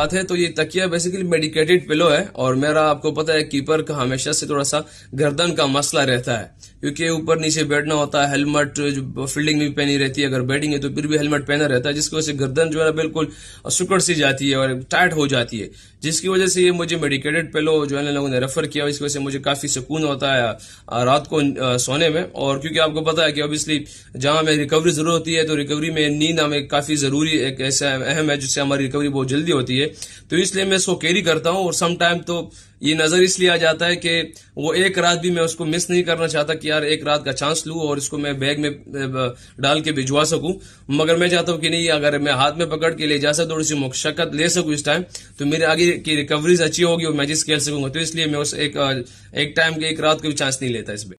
बात है तो ये तकिया बेसिकली मेडिकेटेड पिलो है और मेरा आपको पता है कीपर का हमेशा से थोड़ा सा गर्दन का मसला रहता है क्योंकि ऊपर नीचे बैठना होता है हेलमेट जो फील्डिंग में पहनी रहती है अगर बैटिंग है तो फिर भी हेलमेट पहना रहता है जिसकी वजह से गर्दन जो है बिल्कुल सुकड़ सी जाती है और टाइट हो जाती है जिसकी वजह से ये मुझे मेडिकेटेड पेलो जो है लोगों ने रेफर किया इसकी वजह से मुझे काफी सुकून होता है रात को सोने में और क्योंकि आपको पता है कि ऑब्वियसली जहां हमें रिकवरी जरूर होती है तो रिकवरी में नींद हमें काफी जरूरी एक ऐसा अहम है जिससे हमारी रिकवरी बहुत जल्दी होती है तो इसलिए मैं इसको कैरी करता हूँ और समटाइम तो ये नजर इसलिए आ जाता है कि वो एक रात भी मैं उसको मिस नहीं करना चाहता कि यार एक रात का चांस लू और इसको मैं बैग में डाल के भिजवा सकूं मगर मैं चाहता हूँ कि नहीं अगर मैं हाथ में पकड़ के ले जा सकता थोड़ी सी मुशक्कत ले सकू इस टाइम तो मेरे आगे की रिकवरीज अच्छी होगी और मैचेस खेल सकूंगा तो इसलिए मैं उस एक टाइम के एक रात को भी चांस नहीं लेता इसमें